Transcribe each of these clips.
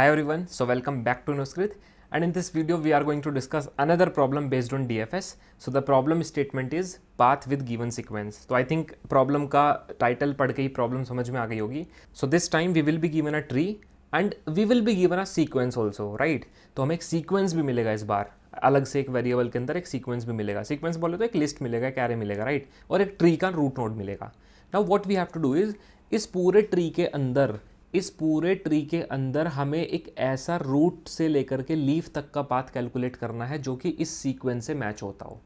Hi everyone, so welcome back to Nuskrit and in this video we are going to discuss another problem based on DFS. So the problem statement is path with given sequence. So I think problem ka title पढ़ के ही problem samajh mein aa gayi hogi. So this time we will be given a tree and we will be given a sequence also, right? तो hum ek sequence bhi milega is बार अलग से एक variable के अंदर एक sequence भी मिलेगा sequence बोले तो एक लिस्ट मिलेगा एक मिलेगा राइट और एक ट्री का रूट नोड मिलेगा now what we have to do is इस पूरे ट्री के अंदर इस पूरे ट्री के अंदर हमें एक ऐसा रूट से लेकर के लीफ तक का पाथ कैलकुलेट करना है जो कि इस सीक्वेंस से मैच होता हो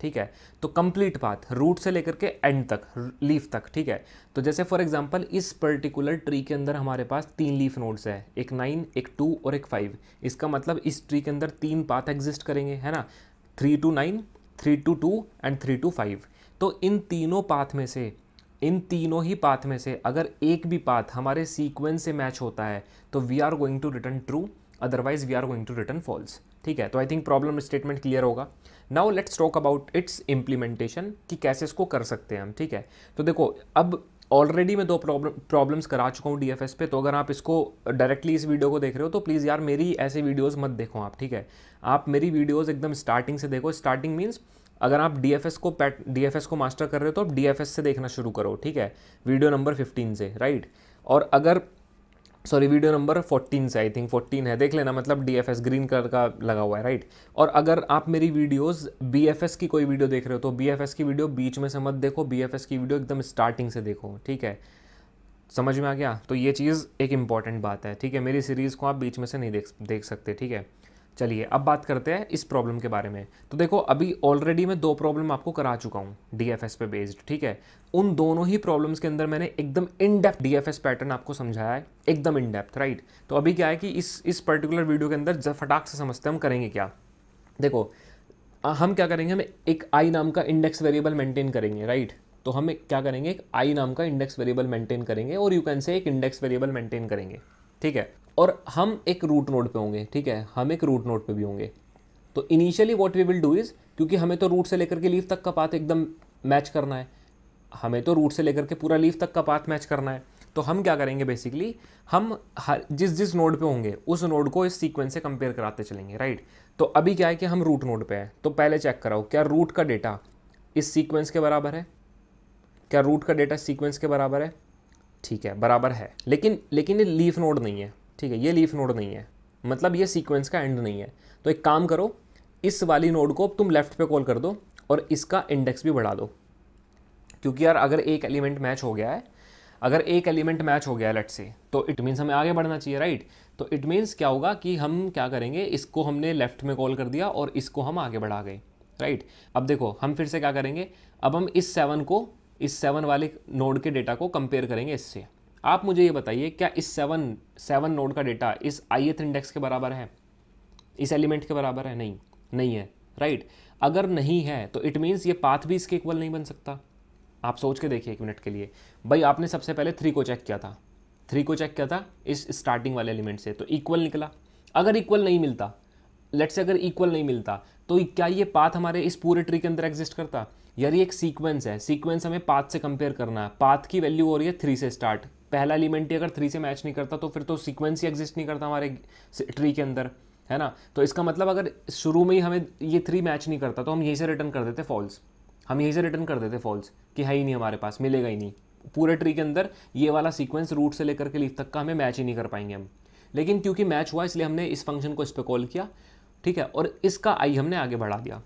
ठीक है तो कंप्लीट पाथ रूट से लेकर के एंड तक लीफ तक ठीक है तो जैसे फॉर एग्जांपल इस पर्टिकुलर ट्री के अंदर हमारे पास तीन लीफ नोड्स हैं एक नाइन एक टू और एक फाइव इसका मतलब इस ट्री के अंदर तीन पाथ एग्जिस्ट करेंगे है ना three two nine three two two and three two five तो इन तीनों पाथ में से इन तीनों ही पाथ में से अगर एक भी पाथ हमारे सीक्वेंस से मैच होता है तो we are going to return true otherwise we are going to return false ठीक है तो I think problem statement clear होगा now let's talk about its implementation कि कैसे इसको कर सकते हैं हम ठीक है तो देखो अब ऑलरेडी मैं दो प्रॉब्लम प्रॉब्लम्स करा चुका हूँ डी पे तो अगर आप इसको डायरेक्टली इस वीडियो को देख रहे हो तो प्लीज़ यार मेरी ऐसे वीडियोस मत देखो आप ठीक है आप मेरी वीडियोस एकदम स्टार्टिंग से देखो स्टार्टिंग मीन्स अगर आप डी को पैट डी को मास्टर कर रहे हो तो आप डी से देखना शुरू करो ठीक है वीडियो नंबर फिफ्टीन से राइट और अगर सॉरी वीडियो नंबर 14 से आई थिंक 14 है देख लेना मतलब डी ग्रीन कलर का लगा हुआ है राइट और अगर आप मेरी वीडियोस बी की कोई वीडियो देख रहे हो तो बी की वीडियो बीच में से मत देखो बी की वीडियो एकदम स्टार्टिंग से देखो ठीक है समझ में आ गया तो ये चीज़ एक इंपॉर्टेंट बात है ठीक है मेरी सीरीज़ को आप बीच में से नहीं देख देख सकते ठीक है चलिए अब बात करते हैं इस प्रॉब्लम के बारे में तो देखो अभी ऑलरेडी मैं दो प्रॉब्लम आपको करा चुका हूँ डी पे बेस्ड ठीक है उन दोनों ही प्रॉब्लम्स के अंदर मैंने एकदम इन डेप्थ डी पैटर्न आपको समझाया है एकदम इन डेप्थ राइट तो अभी क्या है कि इस इस पर्टिकुलर वीडियो के अंदर जब फटाक से समझते हैं हम करेंगे क्या देखो हम क्या करेंगे हम एक आई नाम का इंडेक्स वेरिएबल मेंटेन करेंगे राइट तो हम क्या करेंगे एक आई नाम का इंडेक्स वेरिएबल मेंटेन करेंगे और यू कैन से एक इंडेक्स वेरिएबल मेंटेन करेंगे ठीक है और हम एक रूट नोड पे होंगे ठीक है हम एक रूट नोड पे भी होंगे तो initially what we will do is क्योंकि हमें तो रूट से लेकर के लीफ तक का पाथ एकदम मैच करना है हमें तो रूट से लेकर के पूरा लीफ तक का पाथ मैच करना है तो हम क्या करेंगे बेसिकली हम हर जिस जिस नोड पे होंगे उस नोड को इस सीक्वेंस से कंपेयर कराते चलेंगे राइट तो अभी क्या है कि हम रूट नोड पे हैं तो पहले चेक कराओ क्या रूट का डेटा इस सीक्वेंस के बराबर है क्या रूट का डेटा सीक्वेंस के बराबर है ठीक है बराबर है लेकिन लेकिन ये लीफ नोड नहीं है ठीक है ये लीफ नोड नहीं है मतलब ये सीक्वेंस का एंड नहीं है तो एक काम करो इस वाली नोड को तुम लेफ्ट पे कॉल कर दो और इसका इंडेक्स भी बढ़ा दो क्योंकि यार अगर एक एलिमेंट मैच हो गया है अगर एक एलिमेंट मैच हो गया है लेट से तो इट मीन्स हमें आगे बढ़ना चाहिए राइट तो इट मीन्स क्या होगा कि हम क्या करेंगे इसको हमने लेफ्ट में कॉल कर दिया और इसको हम आगे बढ़ा गए राइट अब देखो हम फिर से क्या करेंगे अब हम इस सेवन को इस सेवन वाले नोड के डेटा को कंपेयर करेंगे इससे आप मुझे ये बताइए क्या इस सेवन सेवन नोड का डेटा इस आई एथ इंडेक्स के बराबर है इस एलिमेंट के बराबर है नहीं नहीं है राइट अगर नहीं है तो इट मीन्स ये पाथ भी इसके इक्वल नहीं बन सकता आप सोच के देखिए एक मिनट के लिए भाई आपने सबसे पहले थ्री को चेक किया था थ्री को चेक किया था इस स्टार्टिंग वाले एलिमेंट से तो इक्वल निकला अगर इक्वल नहीं मिलता लेट्स अगर इक्वल नहीं मिलता तो क्या ये पाथ हमारे इस पूरे ट्री के अंदर एग्जिस्ट करता यार ये एक सीक्वेंस है सीक्वेंस हमें पाथ से कंपेयर करना है पाथ की वैल्यू हो रही है थ्री से स्टार्ट पहला एलिमेंट ही अगर थ्री से मैच नहीं करता तो फिर तो सीक्वेंस ही एग्जिस्ट नहीं करता हमारे ट्री के अंदर है ना तो इसका मतलब अगर शुरू में ही हमें ये थ्री मैच नहीं करता तो हम यहीं से रिटर्न कर देते फॉल्स हम यहीं से रिटर्न कर देते फॉल्स कि है ही नहीं हमारे पास मिलेगा ही नहीं पूरे ट्री के अंदर ये वाला सीक्वेंस रूट से लेकर के लीफ तक का हमें मैच ही नहीं कर पाएंगे हम लेकिन क्योंकि मैच हुआ इसलिए हमने इस फंक्शन को इस पर कॉल किया ठीक है और इसका आई हमने आगे बढ़ा दिया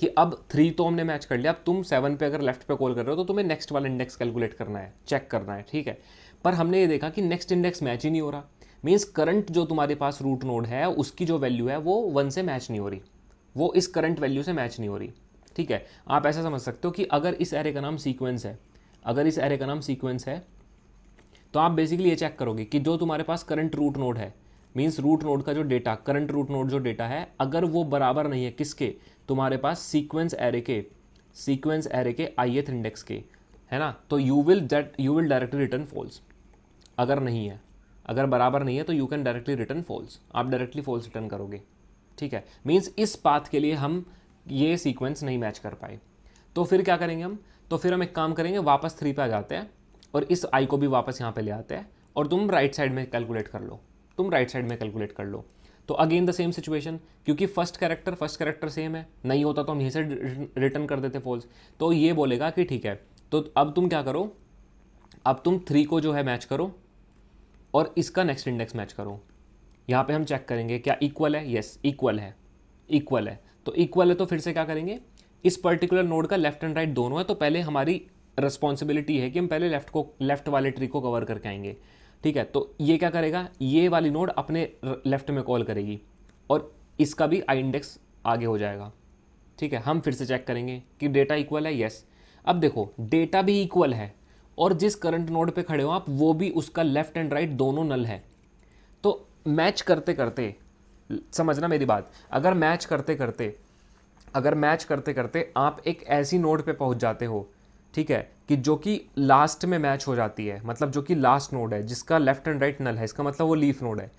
कि अब थ्री तो हमने मैच कर लिया अब तुम सेवन पे अगर लेफ्ट पे कॉल कर रहे हो तो तुम्हें नेक्स्ट वाला इंडेक्स कैलकुलेट करना है चेक करना है ठीक है पर हमने ये देखा कि नेक्स्ट इंडेक्स मैच ही नहीं हो रहा मीन्स करंट जो तुम्हारे पास रूट नोड है उसकी जो वैल्यू है वो वन से मैच नहीं हो रही वो इस करंट वैल्यू से मैच नहीं हो रही ठीक है आप ऐसा समझ सकते हो कि अगर इस एरे का नाम सीक्वेंस है अगर इस एरे का नाम सीक्वेंस है तो आप बेसिकली ये चेक करोगे कि जो तुम्हारे पास करंट रूट नोड है मीन्स रूट नोड का जो डेटा करंट रूट नोड जो डेटा है अगर वो बराबर नहीं है किसके तुम्हारे पास सीक्वेंस एरे के सीक्वेंस एरे के आई एथ इंडेक्स के है ना तो you will that you will directly return false अगर नहीं है अगर बराबर नहीं है तो you can directly return false आप डायरेक्टली फॉल्स रिटर्न करोगे ठीक है मीन्स इस पाथ के लिए हम ये सीक्वेंस नहीं मैच कर पाए तो फिर क्या करेंगे हम तो फिर हम एक काम करेंगे वापस थ्री पे आ जाते हैं और इस आई को भी वापस यहाँ पे ले आते हैं और तुम राइट साइड में कैलकुलेट कर लो तुम राइट साइड में कैलकुलेट कर लो तो अगेन द सेम सिचुएशन क्योंकि first character first character same है नहीं होता तो हम यहीं से रिटर्न कर देते फॉल्स तो ये बोलेगा कि ठीक है तो अब तुम क्या करो अब तुम थ्री को जो है मैच करो और इसका नेक्स्ट इंडेक्स मैच करो यहाँ पे हम चेक करेंगे क्या इक्वल है यस yes, इक्वल है इक्वल है तो इक्वल है तो फिर से क्या करेंगे इस पर्टिकुलर नोड का लेफ्ट एंड राइट दोनों है तो पहले हमारी रिस्पॉन्सिबिलिटी है कि हम पहले लेफ्ट को लेफ्ट वाले ट्री को कवर करके आएंगे ठीक है तो ये क्या करेगा ये वाली नोड अपने लेफ्ट में कॉल करेगी और इसका भी आई इंडेक्स आगे हो जाएगा ठीक है हम फिर से चेक करेंगे कि डेटा इक्वल है येस अब देखो डेटा भी इक्वल है और जिस करंट नोड पे खड़े हो आप वो भी उसका लेफ्ट एंड राइट दोनों नल है तो मैच करते करते समझना मेरी बात अगर मैच करते करते अगर मैच करते करते आप एक ऐसी नोड पे पहुंच जाते हो ठीक है कि जो कि लास्ट में मैच हो जाती है मतलब जो कि लास्ट नोड है जिसका लेफ्ट एंड राइट नल है इसका मतलब वो लीफ नोड है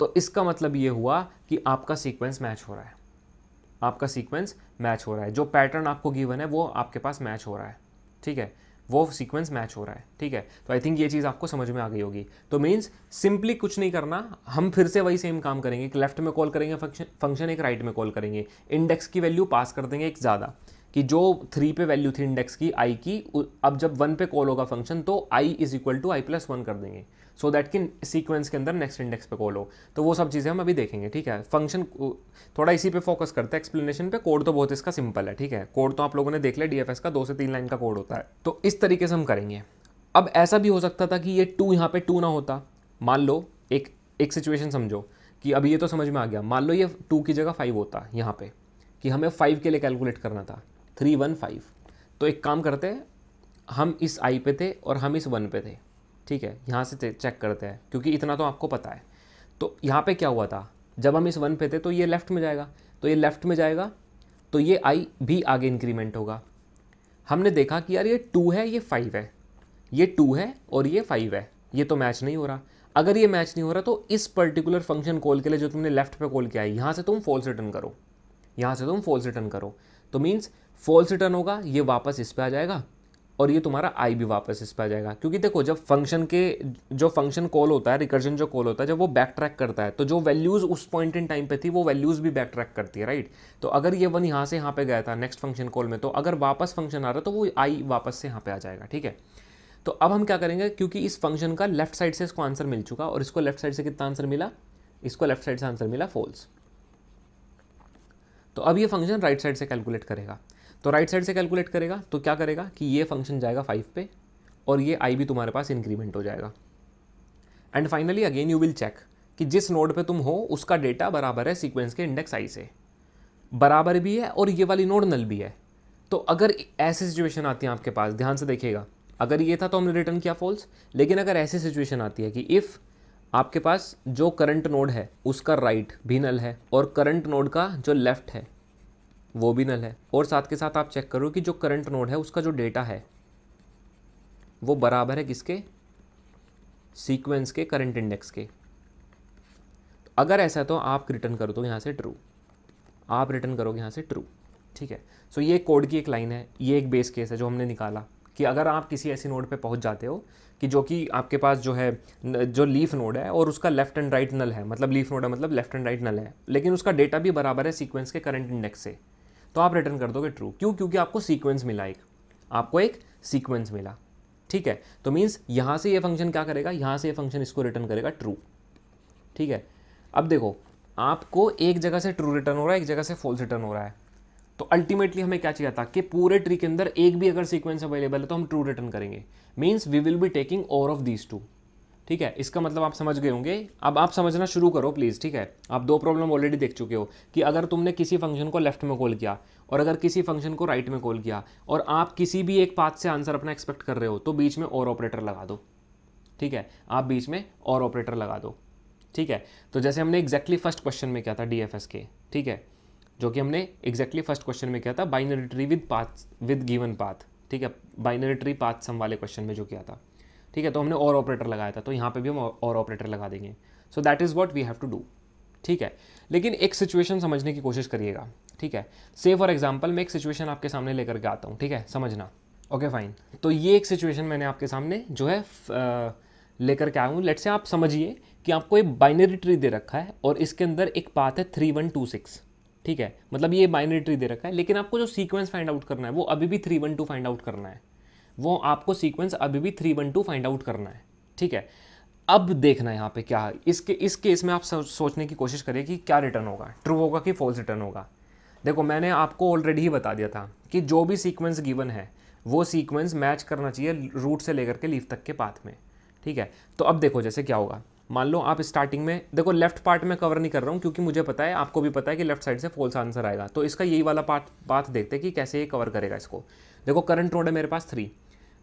तो इसका मतलब ये हुआ कि आपका सीक्वेंस मैच हो रहा है आपका सीक्वेंस मैच हो रहा है जो पैटर्न आपको गिवन है वो आपके पास मैच हो रहा है ठीक है वो सीक्वेंस मैच हो रहा है ठीक है तो आई थिंक ये चीज़ आपको समझ में आ गई होगी तो मीन्स सिंपली कुछ नहीं करना हम फिर से वही सेम काम करेंगे एक लेफ्ट में कॉल करेंगे फंक्शन फंक्शन एक राइट में कॉल करेंगे इंडेक्स की वैल्यू पास कर देंगे एक ज़्यादा कि जो थ्री पे वैल्यू थी इंडेक्स की आई की अब जब वन पे कॉल होगा फंक्शन तो I is equal to I plus one कर देंगे सो दैट कि सीक्वेंस के अंदर नेक्स्ट इंडेक्स पे कॉल हो तो वो सब चीज़ें हम अभी देखेंगे ठीक है फंक्शन थोड़ा इसी पे फोकस करते हैं एक्सप्लेनेशन पे कोड तो बहुत इसका सिंपल है ठीक है कोड तो आप लोगों ने देख लिया डीएफएस का दो से तीन लाइन का कोड होता है तो इस तरीके से हम करेंगे अब ऐसा भी हो सकता था कि ये टू यहाँ पे टू ना होता मान लो एक एक सिचुएशन समझो कि अब ये तो समझ में आ गया मान लो ये टू की जगह फाइव होता यहाँ पे कि हमें फाइव के लिए कैलकुलेट करना था थ्री वन फाइव तो एक काम करते हैं हम इस आई पे थे और हम इस वन पे थे ठीक है यहाँ से चेक करते हैं क्योंकि इतना तो आपको पता है तो यहाँ पे क्या हुआ था जब हम इस वन पे थे तो ये लेफ़्ट में जाएगा तो ये लेफ़्ट में जाएगा तो ये आई भी आगे इंक्रीमेंट होगा हमने देखा कि यार ये टू है ये फाइव है ये टू है और ये फाइव है ये तो मैच नहीं हो रहा अगर ये मैच नहीं हो रहा तो इस पर्टिकुलर फंक्शन कॉल के लिए जो तुमने लेफ़्ट पे कॉल किया है यहाँ से तुम फॉल्स रिटर्न करो यहाँ से तुम फॉल्स रिटर्न करो तो मीन्स फॉल्स रिटर्न होगा ये वापस इस पर आ जाएगा और ये तुम्हारा आई भी वापस इस पर आ जाएगा क्योंकि देखो जब फंक्शन के जो फंक्शन कॉल होता है रिकर्जन जो कॉल होता है जब वो बैक ट्रैक करता है तो जो वैल्यूज़ उस पॉइंट इन टाइम पे थी वो वैल्यूज़ भी बैक ट्रैक करती है राइट तो अगर ये वन यहाँ से यहाँ पे गया था नेक्स्ट फंक्शन कॉल में तो अगर वापस फंक्शन आ रहा है तो वो आई वापस से यहाँ पे आ जाएगा ठीक है तो अब हम क्या करेंगे क्योंकि इस फंक्शन का लेफ्ट साइड से इसको आंसर मिल चुका और इसको लेफ्ट साइड से कितना आंसर मिला इसको लेफ्ट साइड से आंसर मिला फॉल्स तो अब ये फंक्शन राइट साइड से कैलकुलेट करेगा तो राइट साइड से कैलकुलेट करेगा तो क्या करेगा कि ये फंक्शन जाएगा फाइव पे और ये आई भी तुम्हारे पास इंक्रीमेंट हो जाएगा and finally again you will check कि जिस नोड पे तुम हो उसका डेटा बराबर है सीक्वेंस के इंडेक्स आई से बराबर भी है और ये वाली नोड नल भी है तो अगर ऐसी सिचुएशन आती है आपके पास ध्यान से देखिएगा अगर ये था तो हमने रिटर्न किया फॉल्स लेकिन अगर ऐसी सिचुएशन आती है कि इफ़ आपके पास जो करंट नोड है उसका राइट right भी नल है और करंट नोड का जो लेफ्ट है वो भी नल है और साथ के साथ आप चेक करो कि जो करंट नोड है उसका जो डेटा है वो बराबर है किसके सीक्वेंस के करंट इंडेक्स के अगर ऐसा है तो आप रिटर्न कर दो यहाँ से ट्रू आप रिटर्न करोगे यहाँ से ट्रू ठीक है सो so, ये कोड की एक लाइन है ये एक बेस केस है जो हमने निकाला कि अगर आप किसी ऐसी नोड पे पहुंच जाते हो कि जो कि आपके पास जो है जो लीफ नोड है और उसका लेफ्ट एंड राइट नल है मतलब लीफ नोड है मतलब लेफ्ट एंड राइट नल है लेकिन उसका डेटा भी बराबर है सीक्वेंस के करंट इंडेक्स से तो आप रिटर्न कर दोगे ट्रू क्यों क्योंकि आपको सीक्वेंस मिला एक आपको एक सीक्वेंस मिला ठीक है तो मीन्स यहाँ से ये फंक्शन क्या करेगा यहाँ से ये फंक्शन इसको रिटर्न करेगा ट्रू ठीक है अब देखो आपको एक जगह से ट्रू रिटर्न हो रहा है एक जगह से फॉल्स रिटर्न हो रहा है तो अल्टीमेटली हमें क्या चाहिए था कि पूरे ट्री के अंदर एक भी अगर सीक्वेंस अवेलेबल है तो हम ट्रू रिटर्न करेंगे means we will be taking or of these two ठीक है इसका मतलब आप समझ गए होंगे अब आप समझना शुरू करो प्लीज़ ठीक है आप दो प्रॉब्लम ऑलरेडी देख चुके हो कि अगर तुमने किसी फंक्शन को लेफ्ट में कॉल किया और अगर किसी फंक्शन को राइट में कॉल किया और आप किसी भी एक पाथ से आंसर अपना एक्सपेक्ट कर रहे हो तो बीच में और ऑपरेटर लगा दो ठीक है आप बीच में और ऑपरेटर लगा दो ठीक है तो जैसे हमने एग्जैक्टली फर्स्ट क्वेश्चन में क्या था डी के ठीक है जो कि हमने एग्जैक्टली फर्स्ट क्वेश्चन में किया था binary tree with path with given path ठीक है बाइनरी ट्री पाथ सम वाले क्वेश्चन में जो किया था ठीक है तो हमने और ऑपरेटर लगाया था तो यहाँ पे भी हम और ऑपरेटर लगा देंगे so that is what we have to do ठीक है लेकिन एक सिचुएशन समझने की कोशिश करिएगा ठीक है से फॉर एग्जाम्पल मैं एक सिचुएशन आपके सामने लेकर के आता हूँ ठीक है समझना ओके okay, फाइन तो ये एक सिचुएशन मैंने आपके सामने जो है लेकर के आया हूँ लेट से आप समझिए कि आपको एक बाइनरी ट्री दे रखा है और इसके अंदर एक पाथ है थ्री वन टू सिक्स ठीक है मतलब ये बाइनेटरी दे रखा है लेकिन आपको जो सीक्वेंस फाइंड आउट करना है वो अभी भी three one two find out करना है वो आपको सीक्वेंस अभी भी three one two find out करना है ठीक है अब देखना यहाँ पे क्या है इसके इस केस में आप सोचने की कोशिश करिए कि क्या रिटर्न होगा ट्रू होगा कि फॉल्स रिटर्न होगा देखो मैंने आपको ऑलरेडी ही बता दिया था कि जो भी सीक्वेंस गिवन है वो सीक्वेंस मैच करना चाहिए रूट से लेकर के लीफ तक के पाथ में ठीक है तो अब देखो जैसे क्या होगा मान लो आप स्टार्टिंग में देखो लेफ्ट पार्ट में कवर नहीं कर रहा हूँ क्योंकि मुझे पता है आपको भी पता है कि लेफ्ट साइड से फॉल्स आंसर आएगा तो इसका यही वाला पार्ट बात देखते हैं कि कैसे ये कवर करेगा इसको देखो करंट रोड है मेरे पास थ्री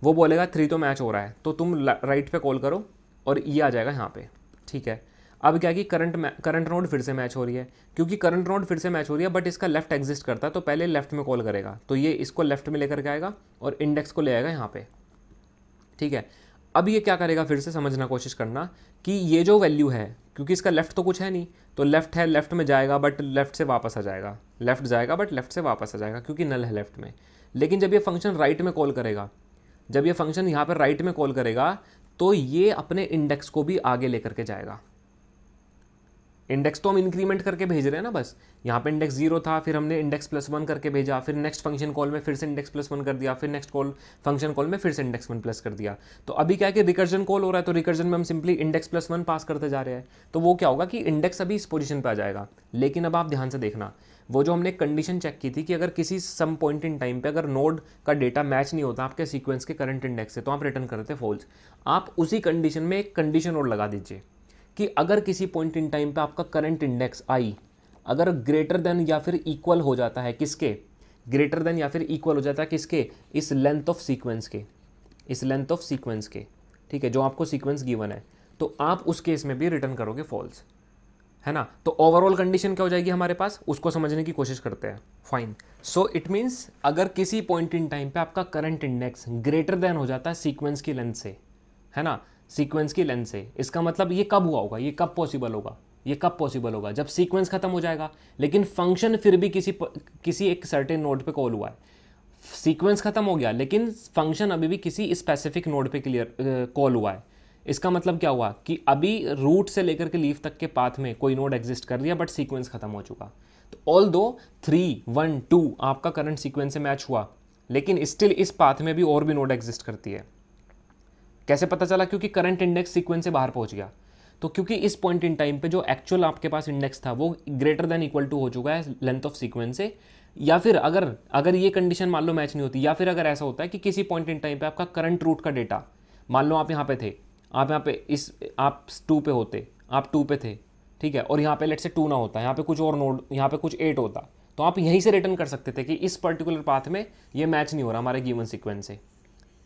वो बोलेगा थ्री तो मैच हो रहा है तो तुम राइट पे कॉल करो और ये आ जाएगा यहाँ पे ठीक है अब क्या कि करंट करंट नोड फिर से मैच हो रही है क्योंकि करंट नोड फिर से मैच हो रही है बट इसका लेफ्ट एग्जिस्ट करता है तो पहले लेफ्ट में कॉल करेगा तो ये इसको लेफ्ट में लेकर के आएगा और इंडेक्स को ले आएगा यहाँ पे ठीक है अब ये क्या करेगा फिर से समझना कोशिश करना कि ये जो वैल्यू है क्योंकि इसका लेफ्ट तो कुछ है नहीं तो लेफ्ट है लेफ्ट में जाएगा बट लेफ्ट से वापस आ जाएगा लेफ्ट जाएगा बट लेफ्ट से वापस आ जाएगा क्योंकि नल है लेफ्ट में लेकिन जब ये फंक्शन राइट में कॉल करेगा जब ये फंक्शन यहाँ पर राइट में कॉल करेगा तो ये अपने इंडेक्स को भी आगे लेकर के जाएगा इंडेक्स तो हम इंक्रीमेंट करके भेज रहे हैं ना बस यहाँ पे इंडेक्स जीरो था फिर हमने इंडेक्स प्लस वन करके भेजा फिर नेक्स्ट फंक्शन कॉल में फिर से इंडेक्स प्लस वन कर दिया फिर नेक्स्ट कॉल फंक्शन कॉल में फिर से इंडेक्स वन प्लस कर दिया तो अभी क्या है कि रिकर्जन कॉल हो रहा है तो रिकर्जन में हम simply index plus one pass करते जा रहे हैं तो वो क्या होगा कि इंडेक्स अभी इस पोजिशन पर आ जाएगा लेकिन अब आप ध्यान से देखना वो जो हमने कंडीशन चेक की थी कि अगर किसी सम पॉइंट इन टाइम पे अगर नोड का डेटा मैच नहीं होता आपके सीक्वेंस के करंट इंडेक्स से तो आप रिटर्न करते फॉल्स आप उसी कंडीशन में एक कंडीशन और लगा दीजिए कि अगर किसी पॉइंट इन टाइम पे आपका करंट इंडेक्स आई अगर ग्रेटर देन या फिर इक्वल हो जाता है किसके ग्रेटर देन या फिर इक्वल हो जाता है किसके इस लेंथ ऑफ सीक्वेंस के इस लेंथ ऑफ सीक्वेंस के ठीक है जो आपको सीक्वेंस गिवन है तो आप उस केस में भी रिटर्न करोगे फॉल्स है ना तो ओवरऑल कंडीशन क्या हो जाएगी हमारे पास उसको समझने की कोशिश करते हैं फाइन सो इट मीन्स अगर किसी पॉइंट इन टाइम पे आपका करंट इंडेक्स ग्रेटर देन हो जाता है सीक्वेंस की लेंथ से है ना सीक्वेंस की लेंथ से इसका मतलब ये कब हुआ होगा ये कब पॉसिबल होगा ये कब पॉसिबल होगा जब सीक्वेंस खत्म हो जाएगा लेकिन फंक्शन फिर भी किसी किसी एक सर्टेन नोड पे कॉल हुआ है सीक्वेंस खत्म हो गया लेकिन फंक्शन अभी भी किसी स्पेसिफिक नोड पे क्लियर कॉल हुआ है इसका मतलब क्या हुआ कि अभी रूट से लेकर के लीफ तक के पाथ में कोई नोड एग्जिस्ट कर लिया बट सीक्वेंस खत्म हो चुका तो ऑल दो थ्री वन टू आपका करंट सीक्वेंस से मैच हुआ लेकिन स्टिल इस पाथ में भी और भी नोड एग्जिस्ट करती है कैसे पता चला क्योंकि करंट इंडेक्स सीक्वेंस से बाहर पहुंच गया तो क्योंकि इस पॉइंट इन टाइम पे जो एक्चुअल आपके पास इंडेक्स था वो ग्रेटर देन इक्वल टू हो चुका है लेंथ ऑफ सीक्वेंस से या फिर अगर अगर ये कंडीशन मान लो मैच नहीं होती या फिर अगर ऐसा होता है कि किसी पॉइंट इन टाइम पे आपका करंट रूट का डेटा मान लो आप यहाँ पे थे आप यहाँ पे इस आप टू पे होते आप टू पे थे ठीक है और यहाँ पे लेट से टू ना होता यहाँ पे कुछ और नोड यहाँ पे कुछ एट होता तो आप यहीं से रिटर्न कर सकते थे कि इस पर्टिकुलर पाथ में ये मैच नहीं हो रहा हमारे गिवन सीक्वेंस से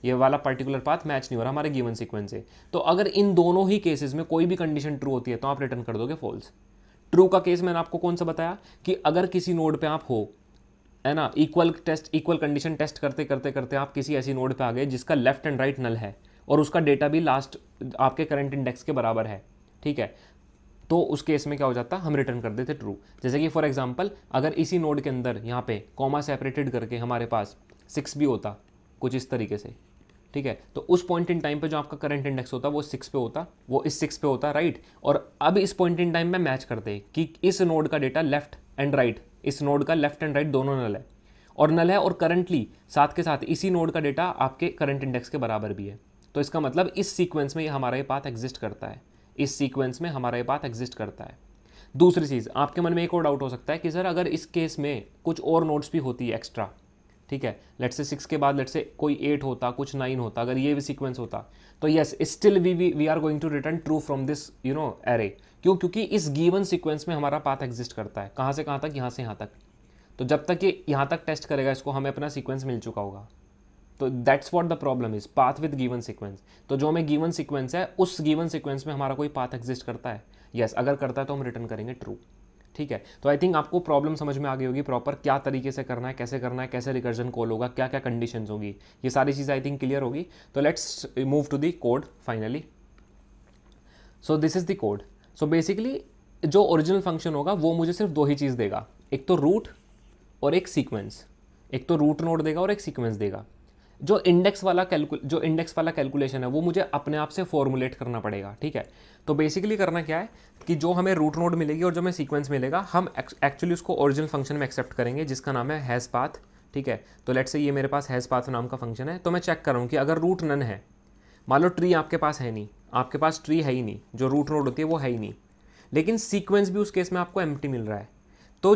ये वाला पर्टिकुलर पाथ मैच नहीं हो रहा हमारे गिवन सीक्वेंस से तो अगर इन दोनों ही केसेस में कोई भी कंडीशन ट्रू होती है तो आप रिटर्न कर दोगे फॉल्स ट्रू का केस मैंने आपको कौन सा बताया कि अगर किसी नोड पे आप हो है ना equal test equal condition test करते करते करते आप किसी ऐसी नोड पे आ गए जिसका लेफ्ट एंड राइट नल है और उसका डेटा भी लास्ट आपके करंट इंडेक्स के बराबर है ठीक है तो उस केस में क्या हो जाता हम रिटर्न कर देते ट्रू जैसे कि फॉर एग्जाम्पल अगर इसी नोड के अंदर यहाँ पे कॉमा सेपरेटेड करके हमारे पास सिक्स भी होता कुछ इस तरीके से ठीक है तो उस पॉइंट इन टाइम पे जो आपका करंट इंडेक्स होता वो सिक्स पे होता वो इस सिक्स पे होता राइट और अब इस पॉइंट इन टाइम में मैच करते कि इस नोड का डेटा लेफ्ट एंड राइट इस नोड का लेफ्ट एंड राइट दोनों नल है और नल है और करंटली साथ के साथ इसी नोड का डेटा आपके करंट इंडेक्स के बराबर भी है तो इसका मतलब इस सीक्वेंस में हमारा ये पाथ एग्जिस्ट करता है इस सीक्वेंस में हमारा ये पाथ एग्जिस्ट करता है दूसरी चीज़ आपके मन में एक और डाउट हो सकता है कि सर अगर इस केस में कुछ और नोट्स भी होती है एक्स्ट्रा ठीक है लेट से सिक्स के बाद लेट से कोई एट होता कुछ नाइन होता अगर ये भी सीक्वेंस होता तो yes still we we we are going to return true from this you know array क्यों क्योंकि इस गिवन सीक्वेंस में हमारा पाथ एग्जिस्ट करता है कहाँ से कहाँ तक यहाँ से यहाँ तक तो जब तक ये यहाँ तक टेस्ट करेगा इसको हमें अपना सीक्वेंस मिल चुका होगा तो that's what the problem is path with given sequence तो जो हमें गिवन सीक्वेंस है उस गिवन सीक्वेंस में हमारा कोई पाथ एग्जिस्ट करता है यस yes, अगर करता है तो हम रिटर्न करेंगे ट्रू ठीक है तो आई थिंक आपको प्रॉब्लम समझ में आ गई होगी प्रॉपर क्या तरीके से करना है कैसे करना है कैसे रिकर्जन कॉल होगा क्या क्या कंडीशन होगी ये सारी चीज़ आई थिंक क्लियर होगी तो let's move to the code finally so this is the code so basically जो ओरिजिनल फंक्शन होगा वो मुझे सिर्फ दो ही चीज़ देगा एक तो रूट और एक सीक्वेंस एक तो रूट नोड देगा और एक सीक्वेंस देगा जो इंडेक्स वाला कैलकुल जो इंडेक्स वाला कैलकुलेशन है वो मुझे अपने आप से फॉर्मुलेट करना पड़ेगा ठीक है तो बेसिकली करना क्या है कि जो हमें रूट नोड मिलेगी और जो हमें सीक्वेंस मिलेगा हम एक्चुअली उसको ओरिजिनल फंक्शन में एक्सेप्ट करेंगे जिसका नाम है हैज़ पाथ ठीक है तो लेट से ये मेरे पास हैज़ पाथ नाम का फंक्शन है तो मैं चेक करूँ कि अगर रूट नन है मान लो ट्री आपके पास है नहीं आपके पास ट्री है ही नहीं जो रूट नोड होती है वो है ही नहीं लेकिन सीक्वेंस भी उस केस में आपको एम्प्टी मिल रहा है तो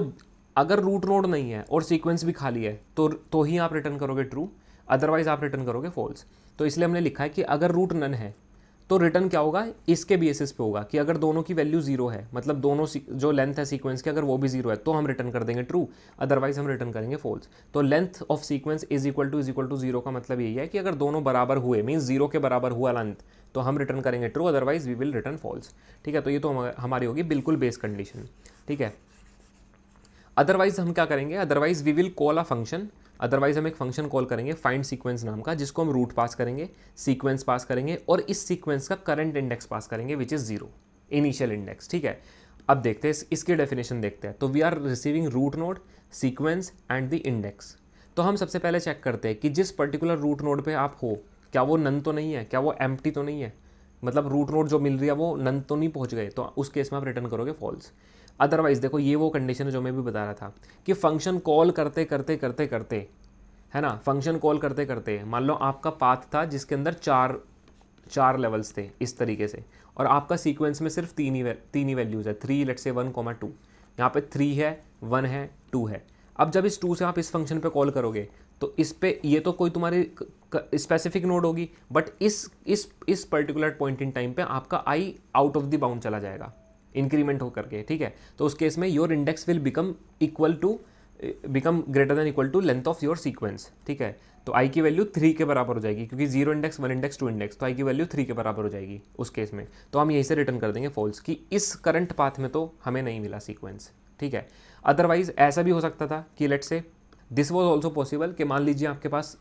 अगर रूट नोड नहीं है और सीक्वेंस भी खाली है तो तो ही आप रिटर्न करोगे ट्रू अदरवाइज़ आप रिटर्न करोगे फॉल्स तो इसलिए हमने लिखा है कि अगर रूट नन है तो रिटर्न क्या होगा इसके बेसिस पे होगा कि अगर दोनों की वैल्यू जीरो है मतलब दोनों जो लेंथ है सीक्वेंस की अगर वो भी जीरो है तो हम रिटर्न कर देंगे ट्रू अदरवाइज हम रिटर्न करेंगे फॉल्स तो length of sequence is equal to is equal to zero का मतलब यही है कि अगर दोनों बराबर हुए मीन्स जीरो के बराबर हुआ लेंथ तो हम रिटर्न करेंगे true otherwise we will return false ठीक है तो ये तो हमारी होगी बिल्कुल बेस कंडीशन ठीक है अदरवाइज हम क्या करेंगे otherwise we will call a function otherwise हम एक फंक्शन कॉल करेंगे फाइंड सीक्वेंस नाम का जिसको हम रूट पास करेंगे सीक्वेंस पास करेंगे और इस सीक्वेंस का करंट इंडेक्स पास करेंगे which is zero initial index ठीक है अब देखते हैं इसके डेफिनेशन देखते हैं तो we are receiving root node sequence and the index तो हम सबसे पहले चेक करते हैं कि जिस पर्टिकुलर रूट नोड पे आप हो क्या वो नन तो नहीं है क्या वो एम तो नहीं है मतलब रूट नोड जो मिल रही है वो नन तो नहीं पहुंच गए तो उस केस में आप रिटर्न करोगे फॉल्स अदरवाइज़ देखो ये वो कंडीशन है जो मैं भी बता रहा था कि फंक्शन कॉल करते करते करते करते है ना फंक्शन कॉल करते करते मान लो आपका पाथ था जिसके अंदर चार चार लेवल्स थे इस तरीके से और आपका सीक्वेंस में सिर्फ तीन ही तीन ही वैल्यूज़ है three let's say one comma two यहाँ पर थ्री है वन है टू है अब जब इस टू से आप इस फंक्शन पे कॉल करोगे तो इस पे ये तो कोई तुम्हारी स्पेसिफिक नोड होगी बट इस इस इस पर्टिकुलर पॉइंट इन टाइम पे आपका I out of the bound चला जाएगा इंक्रीमेंट होकर के ठीक है तो उस केस में your index will become equal to become greater than equal to length of your sequence ठीक है तो आई की वैल्यू थ्री के बराबर हो जाएगी क्योंकि zero index one index two index तो आई की वैल्यू थ्री के बराबर हो जाएगी उस केस में तो हम यहीं से रिटर्न कर देंगे फॉल्स कि इस करंट पाथ में तो हमें नहीं मिला सीक्वेंस ठीक है अदरवाइज ऐसा भी हो सकता था कि लेट से दिस वॉज ऑल्सो पॉसिबल कि मान लीजिए आपके पास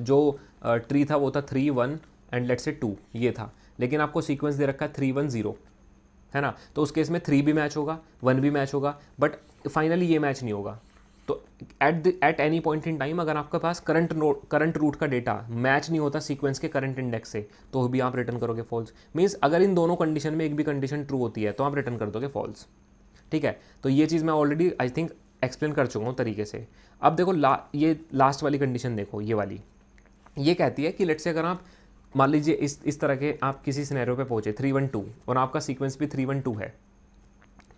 जो ट्री था वो था three one and let's say two ये था लेकिन आपको सीक्वेंस दे रखा है थ्री वन जीरो है ना तो उस केस में थ्री भी मैच होगा वन भी मैच होगा बट फाइनली ये मैच नहीं होगा तो at the at any point in time अगर आपके पास करंट नोट करंट रूट का डेटा मैच नहीं होता सीक्वेंस के करंट इंडेक्स से तो भी आप रिटर्न करोगे फॉल्स मीन्स अगर इन दोनों कंडीशन में एक भी कंडीशन ट्रू होती है तो आप रिटर्न कर दोगे फॉल्स ठीक है तो ये चीज़ मैं ऑलरेडी आई थिंक एक्सप्लेन कर चुका हूँ तरीके से अब देखो ला ये लास्ट वाली कंडीशन देखो ये वाली ये कहती है कि लेट से अगर आप मान लीजिए इस इस तरह के आप किसी सिनेरियो पे पहुंचे थ्री वन टू और आपका सीक्वेंस भी थ्री वन टू है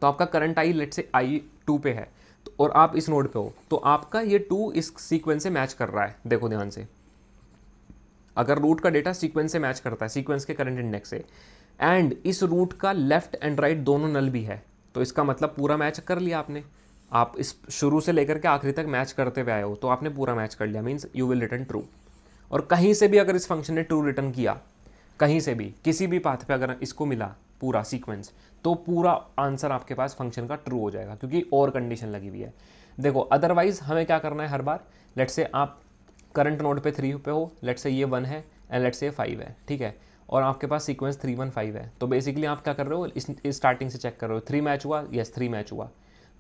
तो आपका करंट आई लेट से आई टू पे है तो और आप इस नोड पे हो तो आपका ये टू इस सीक्वेंस से मैच कर रहा है देखो ध्यान से अगर रूट का डेटा सीक्वेंस से मैच करता है सीक्वेंस के करंट इंडेक्स से एंड इस रूट का लेफ्ट एंड राइट दोनों नल भी है तो इसका मतलब पूरा मैच कर लिया आपने आप इस शुरू से लेकर के आखिरी तक मैच करते हुए आए हो तो आपने पूरा मैच कर लिया means you will return true और कहीं से भी अगर इस फंक्शन ने ट्रू रिटर्न किया कहीं से भी किसी भी पाथ पे अगर इसको मिला पूरा सीक्वेंस तो पूरा आंसर आपके पास फंक्शन का ट्रू हो जाएगा क्योंकि और कंडीशन लगी हुई है देखो अदरवाइज हमें क्या करना है हर बार लेट से आप करंट नोड पे थ्री पे हो लेट से ये वन है एंड लेट से फाइव है ठीक है और आपके पास सीक्वेंस थ्री वन फाइव है तो बेसिकली आप क्या कर रहे हो इस स्टार्टिंग से चेक कर रहे हो थ्री मैच हुआ यस थ्री मैच हुआ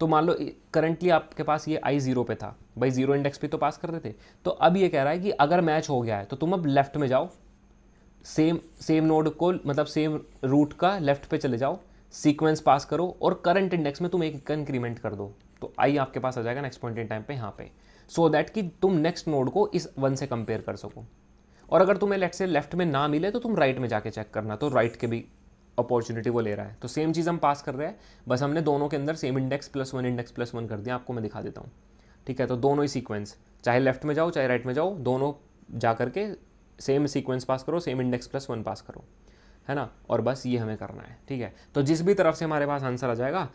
तो मान लो करंटली आपके पास ये आई जीरो पे था भाई जीरो इंडेक्स पे तो पास कर थे तो अब ये कह रहा है कि अगर मैच हो गया है तो तुम अब लेफ्ट में जाओ सेम सेम नोड को मतलब सेम रूट का लेफ्ट पे चले जाओ सीक्वेंस पास करो और करंट इंडेक्स में तुम एक इंक्रीमेंट कर दो तो आई आपके पास आ जाएगा नेक्स्ट पॉइंट इन टाइम पे यहाँ पे सो so दैट कि तुम नेक्स्ट नोड को इस वन से कंपेयर कर सको और अगर तुम्हें लेट से लेफ्ट में ना मिले तो तुम राइट में जाके चेक करना तो राइट के भी अपॉर्चुनिटी वो ले रहा है तो सेम चीज़ हम पास कर रहे हैं बस हमने दोनों के अंदर same index plus one index plus one कर दिया आपको मैं दिखा देता हूँ ठीक है तो दोनों ही सीक्वेंस चाहे लेफ्ट में जाओ चाहे राइट में जाओ दोनों जा करके सेम सीक्वेंस पास करो same index plus one pass करो है ना और बस ये हमें करना है ठीक है तो जिस भी तरफ से हमारे पास आंसर आ जाएगा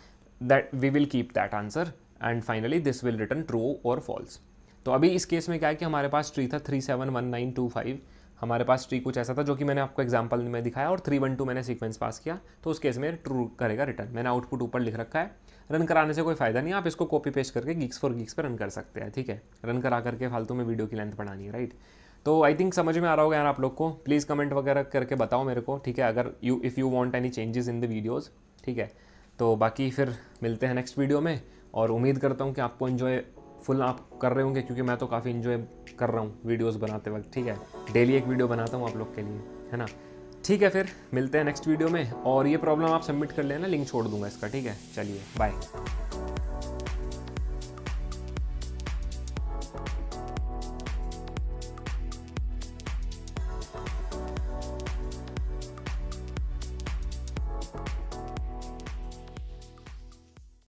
that we will keep that answer and finally this will return true और फॉल्स तो अभी इस केस में क्या है कि हमारे पास ट्री था three seven one nine two five हमारे पास ट्री कुछ ऐसा था जो कि मैंने आपको एग्जाम्पल में दिखाया और थ्री वन टू मैंने सीक्वेंस पास किया तो उस केस में ट्रू करेगा रिटर्न मैंने आउटपुट ऊपर लिख रखा है रन कराने से कोई फ़ायदा नहीं आप इसको कॉपी पेस्ट करके गिक्स फॉर गिक्स पर रन कर सकते हैं ठीक है रन करा करके फालतू में वीडियो की लेंथ बढ़ानी है राइट तो आई थिंक समझ में आ रहा होगा यार आप लोग को प्लीज़ कमेंट वगैरह करके बताओ मेरे को ठीक है अगर you if you want any changes in the videos ठीक है तो बाकी फिर मिलते हैं नेक्स्ट वीडियो में और उम्मीद करता हूँ कि आपको इन्जॉय फुल आप कर रहे होंगे क्योंकि मैं तो काफ़ी इन्जॉय कर रहा हूँ वीडियोस बनाते वक्त ठीक है डेली एक वीडियो बनाता हूँ आप लोग के लिए है ना ठीक है फिर मिलते हैं नेक्स्ट वीडियो में और ये प्रॉब्लम आप सबमिट कर लेना लिंक छोड़ दूंगा इसका ठीक है चलिए बाय